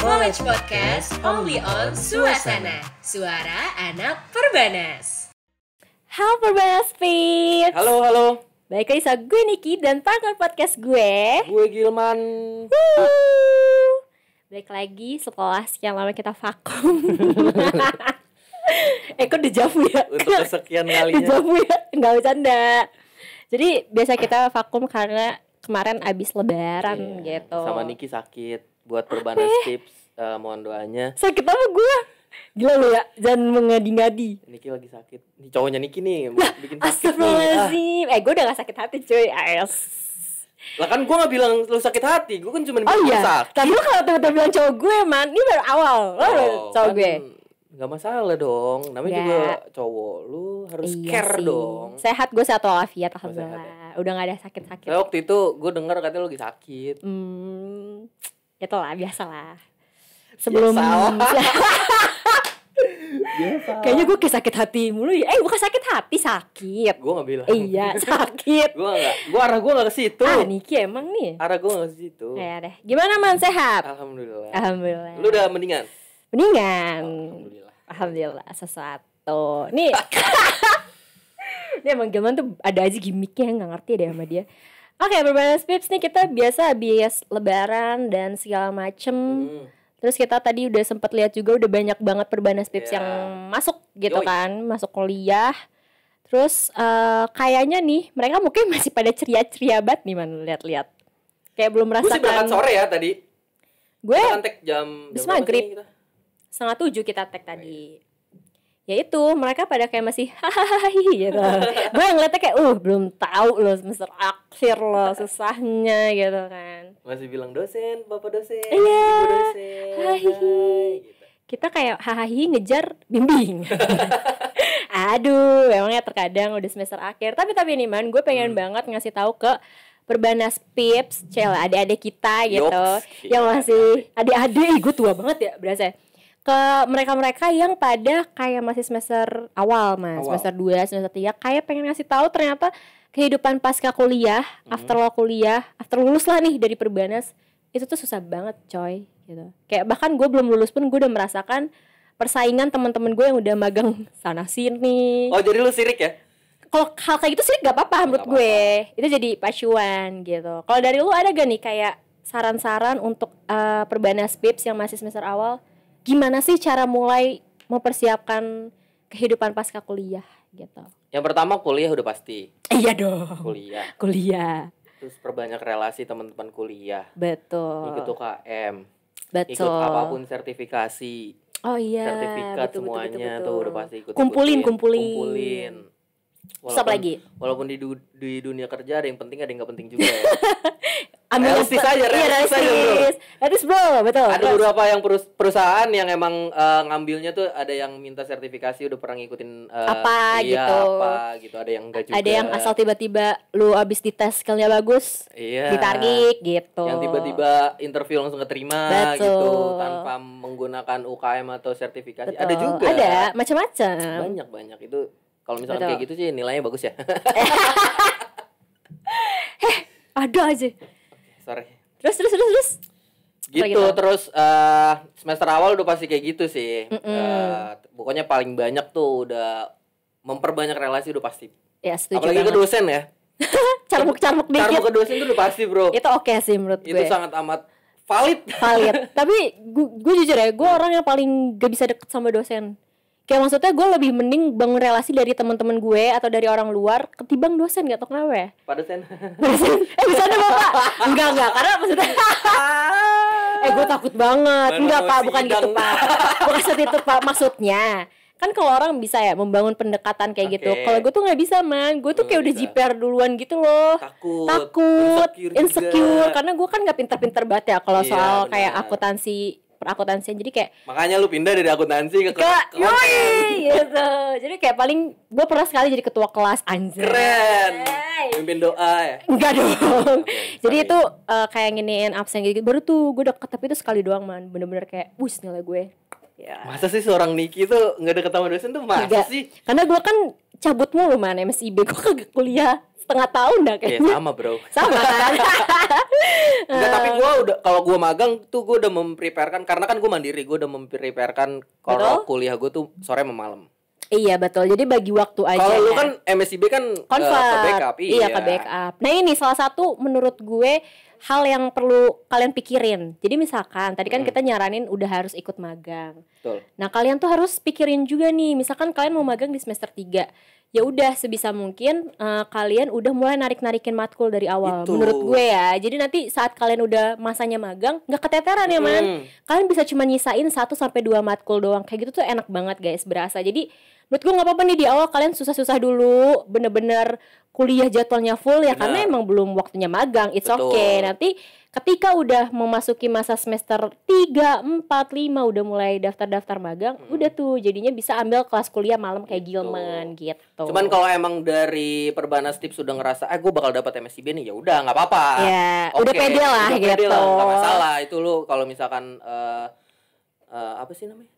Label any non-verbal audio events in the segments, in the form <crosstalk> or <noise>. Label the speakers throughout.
Speaker 1: College Podcast only on Suasana, suara anak Perbanas. Halo Perbanas Fit. Halo, halo. Baik lagi gue Niki dan partner podcast gue. Gue Gilman. Baik lagi setelah sekian lama kita vakum.
Speaker 2: <laughs> eh kok ya? Untuk kesekian <laughs> kalinya. Dejavu
Speaker 1: ya? Gak bercanda. Jadi biasa kita vakum karena kemarin abis lebaran iya, gitu. Sama
Speaker 2: Niki sakit buat perbanas tips uh, eh, mohon doanya
Speaker 1: sakit apa gue gila lo ya jangan mengadi-ngadi
Speaker 2: Niki lagi sakit ini cowoknya Niki nih nah,
Speaker 1: bikin sakit astagfirullahaladzim ah. eh gue udah gak sakit hati cuy as
Speaker 2: lah kan gue gak bilang lo sakit hati gue kan cuma oh, iya. sakit tapi
Speaker 1: lu kalau tiba-tiba bilang cowok gue man ini baru awal lo oh, cowok kan gue
Speaker 2: Gak masalah dong namanya gak. juga cowok lu harus iya care sih. dong
Speaker 1: sehat gue sehat walafiat alhamdulillah sehat, ya? udah gak ada sakit-sakit
Speaker 2: waktu itu gue denger katanya lu lagi sakit hmm
Speaker 1: itu ya biasa biasalah sebelum Biasa. <laughs> Kayaknya gue kayak sakit hati mulu ya. Eh bukan sakit hati, sakit. Gue gak bilang. Iya, <laughs> sakit. gue gak, gue arah gue gak ke situ. Ah Niki emang nih. Arah gue gak ke situ. Ya deh. Gimana man sehat?
Speaker 2: Alhamdulillah. Alhamdulillah. Lu udah mendingan?
Speaker 1: Mendingan. Alhamdulillah. Alhamdulillah sesuatu. Nih. Dia <laughs> emang Gilman tuh ada aja gimmicknya yang gak ngerti deh sama dia. Oke, okay, berbalas tips nih kita biasa habis lebaran dan segala macem. Hmm. Terus kita tadi udah sempat lihat juga udah banyak banget perbanas tips yeah. yang iya. masuk gitu Yoi. kan, masuk kuliah. Terus uh, kayaknya nih mereka mungkin masih pada ceria-ceria banget nih man lihat-lihat. Kayak belum merasakan. Gue sih berangkat sore ya
Speaker 2: tadi. Gue. Kita kan jam. jam maghrib.
Speaker 1: Setengah tujuh kita tag tadi. Oh, iya ya itu mereka pada kayak masih hahaha gitu gue ngeliatnya kayak uh belum tahu loh semester akhir loh susahnya gitu kan
Speaker 2: masih bilang dosen bapak dosen iya dosen
Speaker 1: gitu. kita kayak hahaha ngejar bimbing <laughs> aduh emangnya terkadang udah semester akhir tapi tapi nih man gue pengen hmm. banget ngasih tahu ke Perbanas Pips, cel adik-adik kita gitu Yops, yang masih adik-adik gue tua banget ya berasa ke mereka-mereka yang pada kayak masih semester awal mas awal. semester 2, semester 3 kayak pengen ngasih tahu ternyata kehidupan pasca kuliah mm after law kuliah after lulus lah nih dari perbanas itu tuh susah banget coy gitu kayak bahkan gue belum lulus pun gue udah merasakan persaingan teman-teman gue yang udah magang <laughs> sana sini oh jadi lu sirik ya kalau hal kayak gitu sirik gak apa-apa menurut gak gue apa -apa. itu jadi pacuan gitu kalau dari lu ada gak nih kayak saran-saran untuk uh, perbanas pips yang masih semester awal gimana sih cara mulai mempersiapkan kehidupan pasca kuliah gitu?
Speaker 2: Yang pertama kuliah udah pasti. Eh, iya dong. Kuliah. Kuliah. Terus perbanyak relasi teman-teman kuliah.
Speaker 1: Betul. Ikut UKM. Betul. Ikut apapun
Speaker 2: sertifikasi. Oh iya. Sertifikat betul, semuanya betul, betul, betul. tuh udah pasti ikut. Kumpulin, kumpulin. Kumpulin. Walaupun, lagi. Walaupun di, du di dunia kerja ada yang penting ada yang gak penting juga ya. <laughs> ambil realistis aja realistis, iya, realistis. aja bro realistis bro betul ada terus. beberapa yang perus perusahaan yang emang uh, ngambilnya tuh ada yang minta sertifikasi udah pernah ngikutin uh, apa iya, gitu apa gitu ada yang enggak juga ada yang asal tiba-tiba
Speaker 1: lu abis dites skillnya bagus
Speaker 2: iya. ditarik gitu yang tiba-tiba interview langsung keterima gitu, betul. gitu tanpa menggunakan UKM atau sertifikasi betul. ada juga ada
Speaker 1: macam-macam banyak
Speaker 2: banyak itu kalau misalnya kayak gitu sih nilainya bagus ya
Speaker 1: Heh, <laughs> ada
Speaker 2: aja sorry terus terus terus terus
Speaker 1: gitu, gitu. terus
Speaker 2: uh, semester awal udah pasti kayak gitu sih mm Uh, pokoknya paling banyak tuh udah memperbanyak relasi udah pasti
Speaker 1: ya setuju apalagi banget. ke dosen
Speaker 2: ya <laughs> carmuk carmuk dikit carmuk ke dosen itu udah pasti bro itu oke okay sih menurut itu gue itu sangat amat valid valid
Speaker 1: <laughs> tapi gue jujur ya gue orang yang paling gak bisa deket sama dosen kayak maksudnya gue lebih mending bangun relasi dari teman-teman gue atau dari orang luar ketimbang dosen gak tau kenapa ya dosen eh bisa deh, bapak enggak enggak karena maksudnya
Speaker 2: ah.
Speaker 1: eh gue takut banget enggak pak bukan gitu pak bukan seperti itu pak maksudnya kan kalau orang bisa ya membangun pendekatan kayak okay. gitu kalau gue tuh nggak bisa man gue tuh hmm, kayak udah jiper duluan gitu loh takut takut insecure, insecure. karena gue kan nggak pinter-pinter banget ya kalau iya, soal bener. kayak akuntansi sih jadi kayak
Speaker 2: makanya lu pindah dari akuntansi ke, ke, ke
Speaker 1: yoi, gitu jadi kayak paling gue pernah sekali jadi ketua kelas anjir
Speaker 2: keren pimpin doa ya enggak dong
Speaker 1: <laughs> jadi itu eh, kayak nginiin absen gitu baru tuh gue deket tapi itu sekali doang man bener-bener kayak wus nilai gue Ya.
Speaker 2: Masa sih seorang Niki tuh gak deket sama dosen tuh masa Tidak. sih?
Speaker 1: Karena gue kan cabut mulu man MSIB gue kagak kuliah setengah tahun dah iya, kayaknya. Ya,
Speaker 2: sama bro. <laughs> sama kan? <laughs> Enggak, tapi eh. gue udah kalau gue magang tuh gue udah mempreparekan karena kan gue mandiri gue udah mempreparekan kalau kuliah gue tuh sore sama malam.
Speaker 1: Iya betul. Jadi bagi waktu aja. Kalau lu ya.
Speaker 2: kan MSIB kan eh, ke, ke backup. Iya. iya ke backup.
Speaker 1: Nah ini salah satu menurut gue hal yang perlu kalian pikirin. Jadi misalkan tadi kan hmm. kita nyaranin udah harus ikut magang. Betul. Nah, kalian tuh harus pikirin juga nih, misalkan kalian mau magang di semester 3. Ya udah sebisa mungkin uh, kalian udah mulai narik-narikin matkul dari awal Itu. menurut gue ya. Jadi nanti saat kalian udah masanya magang nggak keteteran ya, Man. Hmm. Kalian bisa cuma nyisain 1 sampai 2 matkul doang. Kayak gitu tuh enak banget, guys, berasa. Jadi menurut gue nggak apa-apa nih di awal kalian susah-susah dulu bener-bener kuliah jadwalnya full ya Benar. karena emang belum waktunya magang. It's Betul. okay. Nanti ketika udah memasuki masa semester 3, 4, 5 udah mulai daftar-daftar magang, hmm. udah tuh jadinya bisa ambil kelas kuliah malam kayak gitu. Gilman gitu.
Speaker 2: Cuman kalau emang dari Perbanas Tips sudah ngerasa eh gue bakal dapat MSCB nih, ya udah nggak apa-apa. Ya, okay, udah pede lah udah gitu. Pede lah, gak masalah itu lu kalau misalkan uh, uh, apa sih namanya?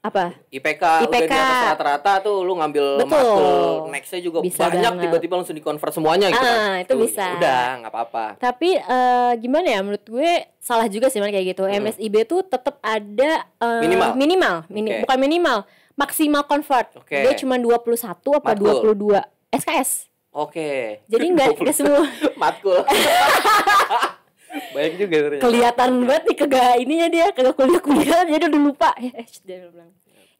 Speaker 2: Apa? IPK, IPK. rata-rata tuh lu ngambil Betul. matkul nextnya juga bisa banyak tiba-tiba langsung dikonvert semuanya gitu. Kan. Ah, kan? itu tuh, ya bisa. Ya udah, nggak apa-apa.
Speaker 1: Tapi uh, gimana ya menurut gue salah juga sih mana kayak gitu. Hmm. MSIB tuh tetap ada uh, minimal minimal, mini okay. bukan minimal, maksimal convert. Okay. Dia cuma 21 apa matkul. 22 SKS.
Speaker 2: Oke. Okay. Jadi nggak <laughs> semua matkul. <laughs> banyak juga ternyata. kelihatan
Speaker 1: banget nih kega ininya dia kega kuliah kuliah jadi udah lupa eh, eh,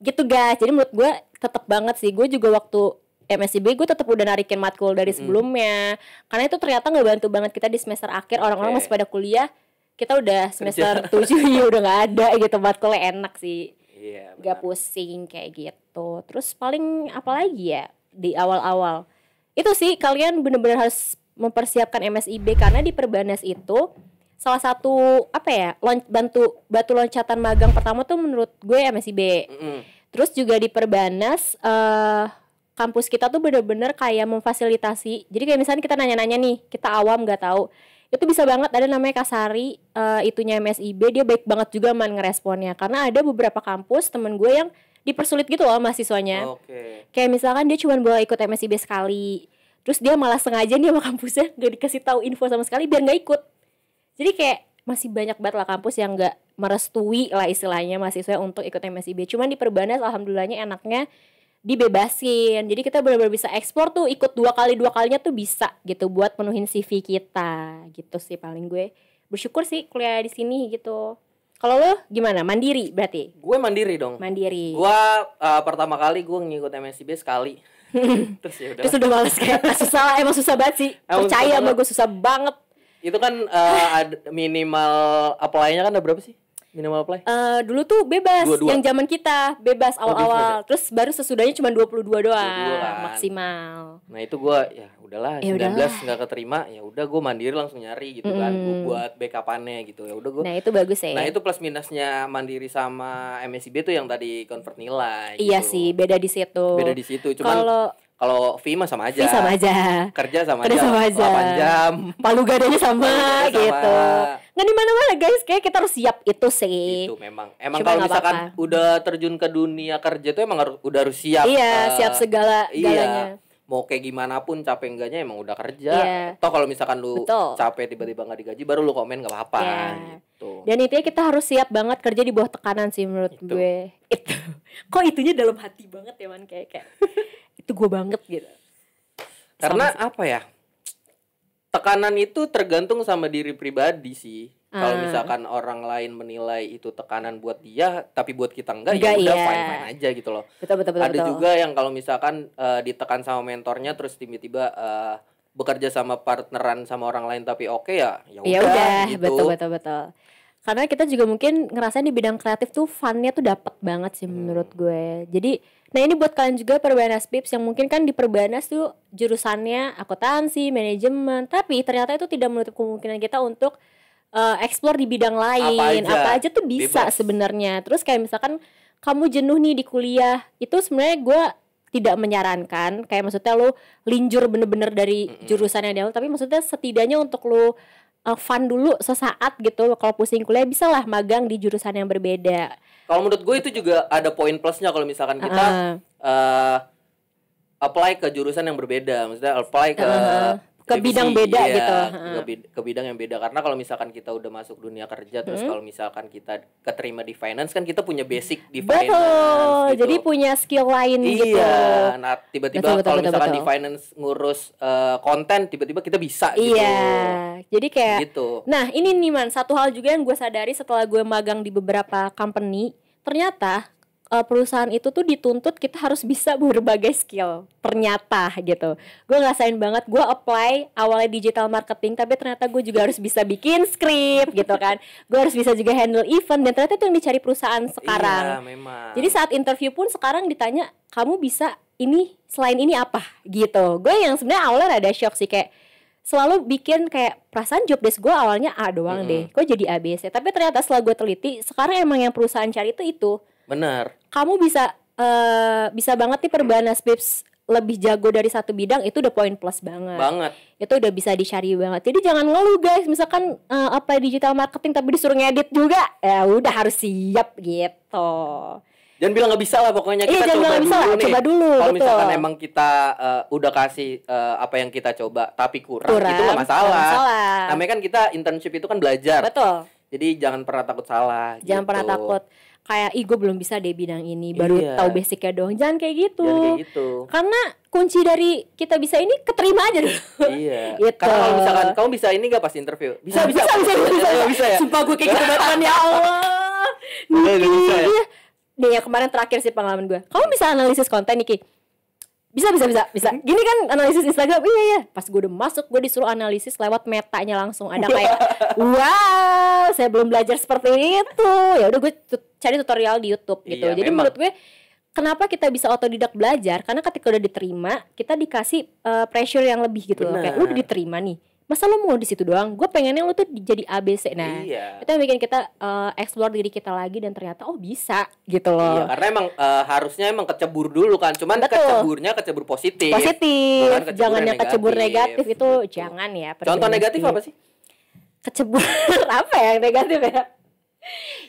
Speaker 1: gitu guys jadi menurut gue tetap banget sih gue juga waktu MSIB gue tetap udah narikin matkul dari hmm. sebelumnya hmm. karena itu ternyata nggak bantu banget kita di semester akhir orang-orang okay. masih pada kuliah kita udah semester tujuh <laughs> ya udah nggak ada gitu matkulnya enak sih yeah, nggak pusing kayak gitu terus paling apa lagi ya di awal-awal itu sih kalian bener-bener harus mempersiapkan MSIB karena di perbanas itu salah satu apa ya lon, bantu batu loncatan magang pertama tuh menurut gue MSIB mm -hmm. terus juga di Perbanas uh, kampus kita tuh bener-bener kayak memfasilitasi jadi kayak misalnya kita nanya-nanya nih kita awam nggak tahu itu bisa banget ada namanya Kasari uh, eh, itunya MSIB dia baik banget juga man ngeresponnya karena ada beberapa kampus temen gue yang dipersulit gitu loh mahasiswanya okay. kayak misalkan dia cuma boleh ikut MSIB sekali terus dia malah sengaja nih sama kampusnya <laughs> gak dikasih tahu info sama sekali biar nggak ikut jadi kayak masih banyak banget lah kampus yang nggak merestui lah istilahnya mahasiswa untuk ikut MSIB cuman di perbanas alhamdulillahnya enaknya dibebasin jadi kita benar-benar bisa ekspor tuh ikut dua kali dua kalinya tuh bisa gitu buat penuhin CV kita gitu sih paling gue bersyukur sih kuliah di sini gitu
Speaker 2: kalau lo gimana? Mandiri berarti? Gue mandiri dong. Mandiri. Gue uh, pertama kali gue ngikut MSCB sekali. <laughs> Terus ya udah. Terus udah males kayak ah, susah emang susah banget sih. Emang Percaya sama gue susah banget. Itu kan uh, ad, minimal apply-nya kan ada berapa sih? Minimal apply? Uh, dulu tuh bebas, dua, yang zaman kita bebas oh, awal-awal.
Speaker 1: Oh, Terus baru sesudahnya cuma 22 doang 22 kan.
Speaker 2: maksimal. Nah, itu gua ya udahlah ya 19 enggak keterima, ya udah gua mandiri langsung nyari gitu mm. kan. Gua buat backup-annya gitu. Ya udah gua. Nah,
Speaker 1: itu bagus ya. Nah, itu
Speaker 2: plus minusnya mandiri sama MScB tuh yang tadi convert nilai Iya
Speaker 1: gitu. sih, beda di situ. Beda di situ, cuman Kalau
Speaker 2: kalau fee mah sama aja. Fee sama aja. Kerja sama Kerja aja. Sama aja. 8 jam. Palu gadanya sama, sama. gitu.
Speaker 1: Nggak di mana-mana guys, kayak kita harus siap itu sih. Itu
Speaker 2: memang. Emang kalau misalkan apa udah terjun ke dunia kerja itu emang udah harus siap. Iya, uh, siap
Speaker 1: segala iya. galanya.
Speaker 2: Iya mau kayak gimana pun capek enggaknya emang udah kerja. Yeah. Toh kalau misalkan lu Betul. capek tiba-tiba nggak digaji baru lu komen nggak apa-apa yeah. gitu.
Speaker 1: Dan intinya kita harus siap banget kerja di bawah tekanan sih menurut itu. gue. Itu. <laughs> Kok itunya dalam hati banget ya man kayak kayak itu gue banget
Speaker 2: gitu karena sama, apa ya tekanan itu tergantung sama diri pribadi sih kalau ah. misalkan orang lain menilai itu tekanan buat dia tapi buat kita enggak, ya enggak ya udah iya. fine fine aja gitu loh betul, betul, betul, ada betul. juga yang kalau misalkan uh, ditekan sama mentornya terus tiba-tiba uh, bekerja sama partneran sama orang lain tapi oke okay ya ya, ya udah gitu. betul
Speaker 1: betul betul karena kita juga mungkin ngerasain di bidang kreatif tuh funnya tuh dapat banget sih hmm. menurut gue jadi nah ini buat kalian juga perbanas pips yang mungkin kan di perbanas tuh jurusannya akuntansi manajemen tapi ternyata itu tidak menutup kemungkinan kita untuk uh, explore di bidang lain apa aja, apa aja tuh bisa sebenarnya terus kayak misalkan kamu jenuh nih di kuliah itu sebenarnya gue tidak menyarankan kayak maksudnya lu linjur bener-bener dari jurusannya jurusan yang diambil tapi maksudnya setidaknya untuk lu uh, fun dulu sesaat gitu kalau pusing kuliah bisa lah magang di jurusan yang berbeda
Speaker 2: kalau menurut gue itu juga ada poin plusnya kalau misalkan kita uh. Uh, apply ke jurusan yang berbeda maksudnya apply ke uh
Speaker 1: ke bidang beda iya, gitu. Ke, bid
Speaker 2: ke bidang yang beda karena kalau misalkan kita udah masuk dunia kerja hmm. terus kalau misalkan kita keterima di finance kan kita punya basic di betul. finance.
Speaker 1: Gitu. Jadi punya skill lain iya, gitu. Iya.
Speaker 2: Nah, tiba-tiba kalau misalkan betul. di finance ngurus uh, konten tiba-tiba kita bisa gitu. Iya.
Speaker 1: Jadi kayak gitu. Nah, ini nih Man, satu hal juga yang gue sadari setelah gue magang di beberapa company, ternyata uh, perusahaan itu tuh dituntut kita harus bisa berbagai skill ternyata gitu gue ngerasain banget gue apply awalnya digital marketing tapi ternyata gue juga harus bisa bikin script gitu kan gue harus bisa juga handle event dan ternyata itu yang dicari perusahaan iya, sekarang iya, memang. jadi saat interview pun sekarang ditanya kamu bisa ini selain ini apa gitu gue yang sebenarnya awalnya ada shock sih kayak selalu bikin kayak perasaan job desk gue awalnya A doang mm -hmm. deh, kok jadi ABC. Tapi ternyata setelah gue teliti, sekarang emang yang perusahaan cari itu itu Benar. Kamu bisa uh, bisa banget nih perbanas pips lebih jago dari satu bidang itu udah poin plus banget. Banget. Itu udah bisa dicari banget. Jadi jangan ngeluh guys, misalkan uh, apa ya, digital marketing tapi disuruh ngedit juga, ya udah harus siap gitu.
Speaker 2: Jangan bilang nggak bisa lah pokoknya iya, kita iya, coba bilang dulu bisa lah, Coba dulu. Kalau misalkan emang kita uh, udah kasih uh, apa yang kita coba tapi kurang, kurang itu nggak masalah. masalah. Namanya kan kita internship itu kan belajar. Betul. Jadi jangan pernah takut salah. Jangan gitu. pernah takut
Speaker 1: kayak ego belum bisa deh bidang ini baru iya. tahu basicnya dong jangan kayak gitu jangan kayak gitu karena kunci dari kita bisa ini keterima aja dulu
Speaker 2: iya <laughs> gitu. karena kalau misalkan kamu bisa ini gak pas interview bisa bisa bisa bisa, bisa, bisa, bisa, ya sumpah gue kayak gitu
Speaker 1: banget ya Allah
Speaker 2: Niki, bisa ya?
Speaker 1: Nih ya kemarin terakhir sih pengalaman gue Kamu bisa analisis konten Niki bisa bisa bisa bisa hmm. gini kan analisis Instagram iya iya pas gue udah masuk gue disuruh analisis lewat metanya langsung ada kayak <laughs> wow saya belum belajar seperti itu ya udah gue cari tutorial di YouTube gitu iya, jadi memang. menurut gue kenapa kita bisa otodidak belajar karena ketika udah diterima kita dikasih uh, pressure yang lebih gitu Bener. kayak udah diterima nih masa lo mau di situ doang gue pengennya lo tuh jadi ABC nah iya. itu yang bikin kita uh, explore diri kita lagi dan ternyata oh bisa
Speaker 2: gitu loh iya, karena emang uh, harusnya emang kecebur dulu kan cuman Betul. keceburnya kecebur positif positif kecebur jangan yang kecebur negatif itu
Speaker 1: Betul. Gitu. jangan ya contoh negatif apa sih kecebur <laughs> apa yang negatif ya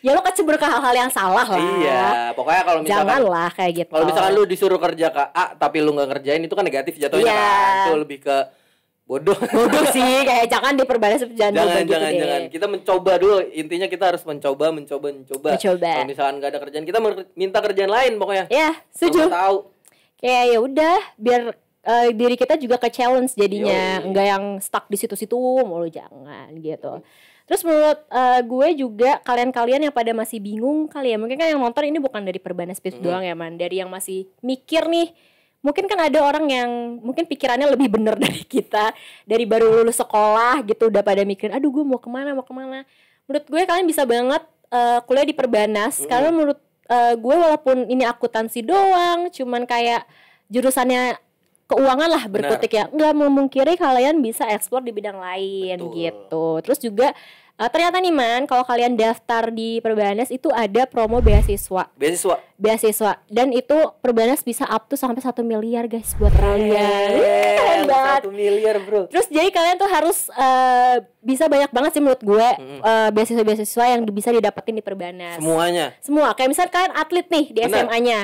Speaker 2: ya lo kecebur ke hal-hal yang salah lah iya
Speaker 1: pokoknya kalau misalkan jangan lah kayak gitu kalau misalkan lu
Speaker 2: disuruh kerja ke A tapi lu nggak ngerjain itu kan negatif jatuhnya iya. kan itu lebih ke bodoh <laughs>
Speaker 1: bodoh sih kayak jangan diperbalas jangan jangan jangan, gitu jangan. Deh.
Speaker 2: kita mencoba dulu intinya kita harus mencoba mencoba mencoba, mencoba. kalau misalkan gak ada kerjaan kita minta kerjaan lain pokoknya ya setuju tahu
Speaker 1: kayak ya udah biar uh, diri kita juga ke challenge jadinya nggak yang stuck di situ-situ mulu jangan gitu terus menurut uh, gue juga kalian-kalian yang pada masih bingung kali ya mungkin kan yang nonton ini bukan dari perbanas speech -hmm. doang ya man dari yang masih mikir nih mungkin kan ada orang yang mungkin pikirannya lebih bener <laughs> dari kita dari baru lulus sekolah gitu udah pada mikirin aduh gue mau kemana mau kemana menurut gue kalian bisa banget uh, kuliah di perbanas mm. karena menurut uh, gue walaupun ini akuntansi doang cuman kayak jurusannya keuangan lah berkutik Benar. ya nggak memungkiri kalian bisa ekspor di bidang lain Betul. gitu terus juga Uh, ternyata nih man, kalau kalian daftar di Perbanas itu ada promo beasiswa. Beasiswa. Beasiswa. Dan itu Perbanas bisa up to sampai satu miliar guys buat kalian. Keren
Speaker 2: Satu miliar bro.
Speaker 1: Terus jadi kalian tuh harus uh, bisa banyak banget sih menurut gue hmm. uh, beasiswa-beasiswa yang bisa didapetin di Perbanas. Semuanya. Semua. Kayak misalnya kalian atlet nih di SMA-nya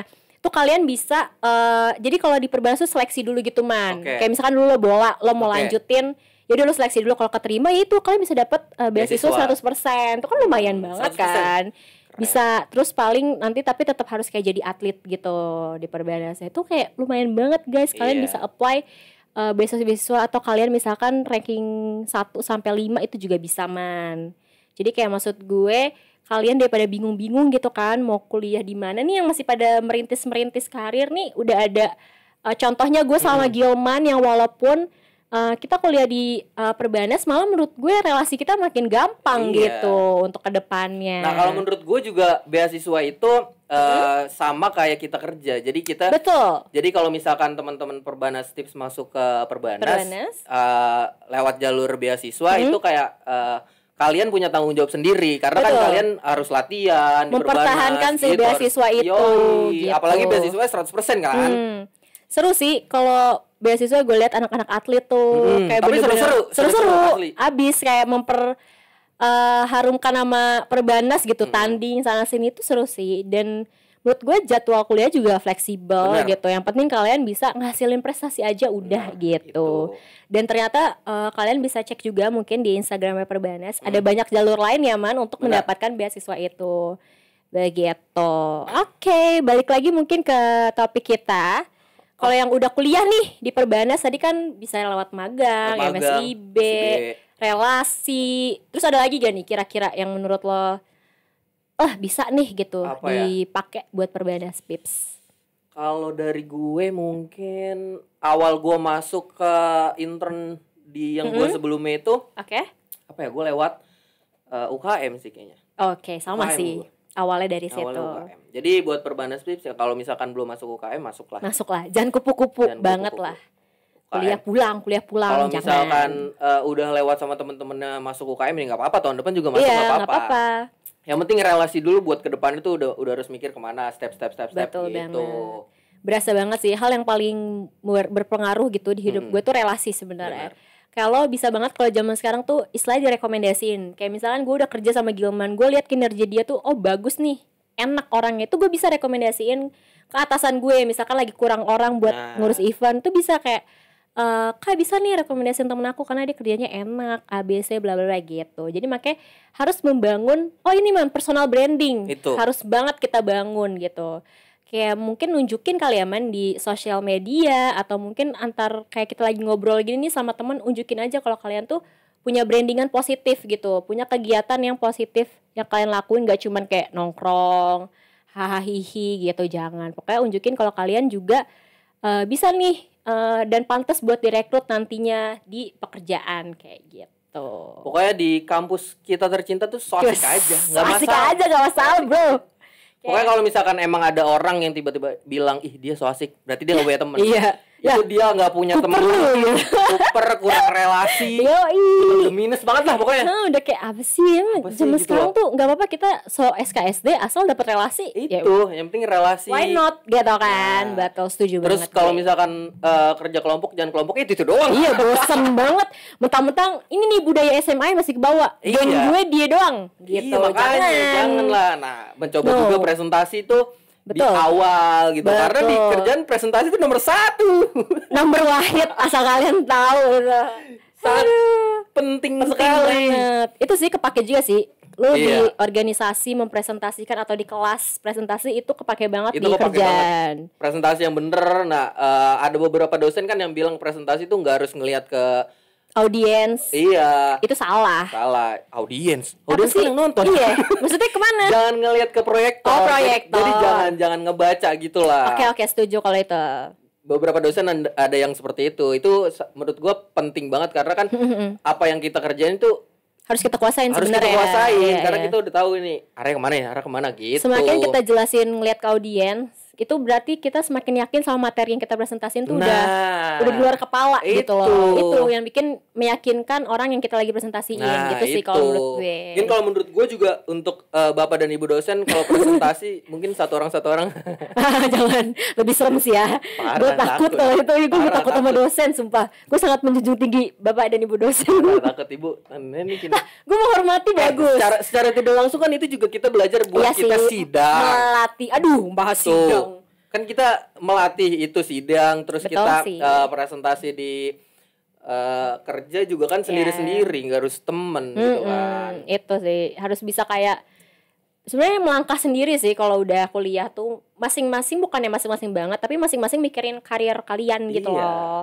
Speaker 1: tuh kalian bisa uh, jadi kalau di perbanas tuh seleksi dulu gitu man okay. kayak misalkan dulu lo bola lo mau okay. lanjutin jadi lu seleksi dulu kalau keterima ya itu kalian bisa dapat uh, eh, beasiswa seratus persen. itu kan lumayan banget 100%. kan bisa terus paling nanti tapi tetap harus kayak jadi atlet gitu di perbedaan saya itu kayak lumayan banget guys kalian yeah. bisa apply uh, beasiswa-beasiswa atau kalian misalkan ranking 1 sampai lima itu juga bisa man jadi kayak maksud gue kalian daripada bingung-bingung gitu kan mau kuliah di mana nih yang masih pada merintis-merintis karir nih udah ada uh, contohnya gue sama hmm. Gilman yang walaupun uh, kita kuliah di uh, Perbanas malah menurut gue relasi kita makin gampang iya. gitu untuk kedepannya. Nah kalau
Speaker 2: menurut gue juga beasiswa itu uh, hmm? sama kayak kita kerja. Jadi kita betul. Jadi kalau misalkan teman-teman Perbanas tips masuk ke Perbanas, Perbanas. Uh, lewat jalur beasiswa hmm? itu kayak uh, kalian punya tanggung jawab sendiri karena kan Betul. kan kalian harus latihan mempertahankan si beasiswa gitu, beasiswa itu
Speaker 1: Yoi. gitu. apalagi beasiswa
Speaker 2: 100% kan hmm.
Speaker 1: seru sih kalau beasiswa gue lihat anak-anak atlet tuh hmm. kayak tapi seru-seru seru-seru abis kayak memper uh, harumkan nama perbanas gitu hmm. tanding sana sini itu seru sih dan menurut gue jadwal kuliah juga fleksibel Bener. gitu. Yang penting kalian bisa ngasilin prestasi aja udah nah, gitu. gitu. Dan ternyata uh, kalian bisa cek juga mungkin di Instagramnya Perbanas hmm. ada mm. banyak jalur lain ya man untuk Bener. mendapatkan beasiswa itu. Begitu. Oke, okay, balik lagi mungkin ke topik kita. Kalau yang udah kuliah nih di Perbanas tadi kan bisa lewat magang, ya, magang MSIB, MSIB, relasi. Terus ada lagi gak nih kira-kira yang menurut lo oh bisa nih gitu Apa ya? dipakai buat Perbanas Pips?
Speaker 2: Kalau dari gue mungkin awal gue masuk ke intern di yang mm -hmm. gue mm-hmm. sebelumnya itu, oke. Okay. Apa ya? Gue lewat uh, eh, UKM sih kayaknya. Oke,
Speaker 1: okay, sama UKM sih. Gue awalnya dari situ UKM.
Speaker 2: jadi buat perbandingan skripsi ya, kalau misalkan belum masuk UKM masuklah masuklah
Speaker 1: jangan kupu-kupu banget kupu-kupu. lah
Speaker 2: UKM. kuliah
Speaker 1: pulang kuliah pulang kalau misalkan
Speaker 2: uh, udah lewat sama temen-temennya masuk UKM ya nggak apa-apa tahun depan juga masuk iya, nggak iya, apa-apa yang penting relasi dulu buat ke depan itu udah udah harus mikir kemana step step step step Betul gitu banget
Speaker 1: berasa banget sih hal yang paling berpengaruh gitu di hidup hmm. gue tuh relasi sebenarnya kalau bisa banget kalau zaman sekarang tuh istilah direkomendasiin kayak misalkan gue udah kerja sama Gilman gue lihat kinerja dia tuh oh bagus nih enak orangnya tuh gue bisa rekomendasiin ke atasan gue misalkan lagi kurang orang buat nah. ngurus event tuh bisa kayak Uh, eh, kayak bisa nih rekomendasiin temen aku karena dia kerjanya enak ABC bla bla bla gitu jadi makanya harus membangun oh ini man personal branding itu harus banget kita bangun gitu kayak mungkin nunjukin kali ya man di sosial media atau mungkin antar kayak kita lagi ngobrol gini nih sama temen unjukin aja kalau kalian tuh punya brandingan positif gitu, punya kegiatan yang positif yang kalian lakuin gak cuman kayak nongkrong, hahaha gitu jangan. Pokoknya unjukin kalau kalian juga uh, bisa nih uh, dan pantas buat direkrut nantinya di
Speaker 2: pekerjaan kayak gitu. Pokoknya di kampus kita tercinta tuh so asik aja, nggak masalah. Asik aja gak masalah, Bro. Pokoknya kalau misalkan emang ada orang yang tiba-tiba bilang ih dia so asik, berarti dia nggak iya. punya teman. Iya ya. itu dia nggak punya teman ya. super kurang relasi Yo, minus banget lah pokoknya
Speaker 1: nah, udah kayak apa sih ya
Speaker 2: gitu sekarang tuh nggak apa-apa
Speaker 1: kita so SKSD asal dapat relasi ya itu ya, yang
Speaker 2: penting relasi why not
Speaker 1: gitu nah. kan nah. batal setuju
Speaker 2: terus banget terus kalau misalkan uh, kerja kelompok jangan kelompok itu itu doang iya <laughs> bosen
Speaker 1: banget mentang-mentang ini nih budaya SMA masih kebawa iya. gue dia doang iya, gitu iya, makanya jangan. jangan lah nah mencoba no. juga presentasi
Speaker 2: tuh Betul. Di awal gitu. Betul. Karena di kerjaan presentasi itu nomor satu. Nomor wahid asal kalian tahu. Sangat
Speaker 1: penting, penting sekali. Banget. Itu sih kepake juga sih lu iya. di organisasi mempresentasikan atau di kelas presentasi itu kepake banget itu di kepake kerjaan.
Speaker 2: Banget. Presentasi yang bener. Nah, uh, ada beberapa dosen kan yang bilang presentasi itu nggak harus ngelihat ke
Speaker 1: audiens
Speaker 2: iya itu salah salah audiens audiens kan yang nonton iya <laughs> maksudnya kemana jangan ngelihat ke proyektor oh proyektor jadi, jangan jangan ngebaca lah. oke oke setuju kalau itu beberapa dosen ada yang seperti itu itu menurut gue penting banget karena kan mm-hmm. apa yang kita kerjain itu harus kita kuasain harus sebenarnya. kita kuasain ya, karena ya. kita udah tahu ini arah kemana ya arah kemana gitu semakin kita
Speaker 1: jelasin ngeliat ke audiens itu berarti kita semakin yakin sama materi yang kita presentasiin tuh nah, udah udah di luar kepala itu. gitu loh itu yang bikin meyakinkan orang yang kita lagi presentasiin nah, gitu sih kalau menurut gue. Mungkin
Speaker 2: kalau menurut gue juga untuk uh, bapak dan ibu dosen kalau <laughs> presentasi mungkin satu orang satu orang. <laughs> Jangan
Speaker 1: lebih serem sih ya. Gue takut, kalau itu gue takut, sama dosen sumpah. Gue sangat menjunjung tinggi bapak dan
Speaker 2: ibu dosen. gue takut ibu. Nah, ini nah, gue menghormati eh, bagus. Secara, secara tidak langsung kan itu juga kita belajar buat iya kita sih, sidang. Melatih. Aduh bahas so, sidang. Kan kita melatih itu sidang terus Betul kita Uh, presentasi di uh, kerja juga kan iya. sendiri-sendiri yeah. nggak harus temen mm -hmm. gitu kan
Speaker 1: itu sih harus bisa kayak sebenarnya melangkah sendiri sih kalau udah kuliah tuh masing-masing bukannya masing-masing banget tapi masing-masing mikirin karir kalian gitu iya. loh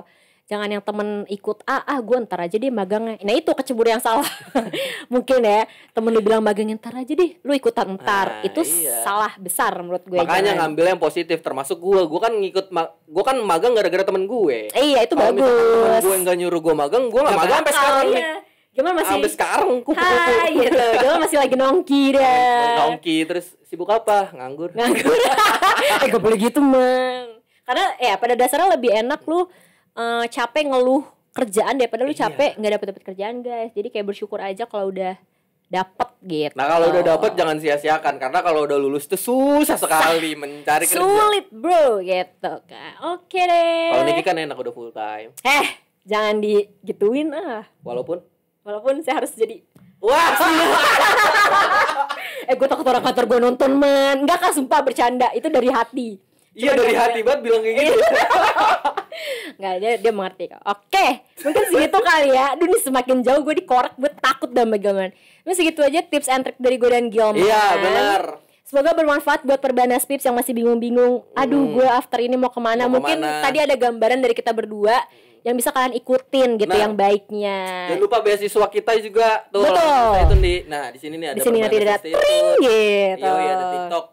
Speaker 1: jangan yang temen ikut ah ah gue ntar aja deh magangnya nah itu kecebur yang salah <laughs> mungkin ya temen lu bilang magangnya ntar aja deh lu ikutan ntar nah, itu iya. salah besar menurut gue makanya jangan. ngambil
Speaker 2: yang positif termasuk gue gue kan ngikut gue kan magang gara-gara temen gue iya itu Kalo bagus gue nggak nyuruh gue magang gue nggak iya. magang sampai ah, sekarang iya.
Speaker 1: Gimana masih Sampai sekarang kupu Hai gitu Gimana <laughs> masih lagi nongki deh
Speaker 2: Nongki Terus sibuk apa? Nganggur Nganggur
Speaker 1: <laughs> Eh gak boleh gitu man Karena ya pada dasarnya lebih enak lu uh, capek ngeluh kerjaan daripada lu iya. capek nggak iya. dapet dapet kerjaan guys jadi kayak bersyukur aja kalau udah dapet
Speaker 2: gitu. Nah kalau udah dapet jangan sia-siakan karena kalau udah lulus tuh susah sekali mencari kerja. Sulit
Speaker 1: bro gitu kan. Oke deh. Kalau Niki kan
Speaker 2: enak udah full time.
Speaker 1: Eh jangan digituin ah. Walaupun? Walaupun saya harus jadi. Wah. <laughs> eh gue takut orang kantor gue nonton man. nggak kah sumpah bercanda itu dari hati. Iya dari hati banget bilang kayak gitu. Enggak <laughs> dia dia mengerti kok. Oke, mungkin segitu kali ya. Aduh ini semakin jauh gue dikorek, gue takut dan bagaimana. Ini segitu aja tips and trick dari gue dan Gilman. Iya, benar. Semoga bermanfaat buat perbanas pips yang masih bingung-bingung. Aduh, hmm. gue after ini mau kemana? Mau mungkin kemana? tadi ada gambaran dari kita berdua yang bisa kalian ikutin gitu nah, yang baiknya.
Speaker 2: Jangan lupa beasiswa kita juga tuh. Betul. Nah, itu di nah di sini nih ada di sini nanti ada pring gitu. Iya, ada TikTok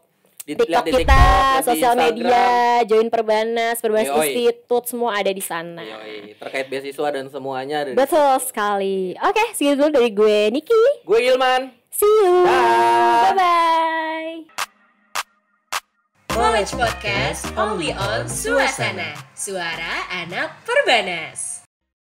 Speaker 2: di TikTok di kita, sosial media,
Speaker 1: join Perbanas, Perbanas Yoi. Institute semua ada di sana. Yoi.
Speaker 2: Terkait beasiswa dan semuanya ada. Betul
Speaker 1: di sekali. Oke, okay, segitu dulu dari gue Niki.
Speaker 2: Gue Ilman. See you. Bye bye. Knowledge Podcast only on Suasana,
Speaker 1: suara anak Perbanas.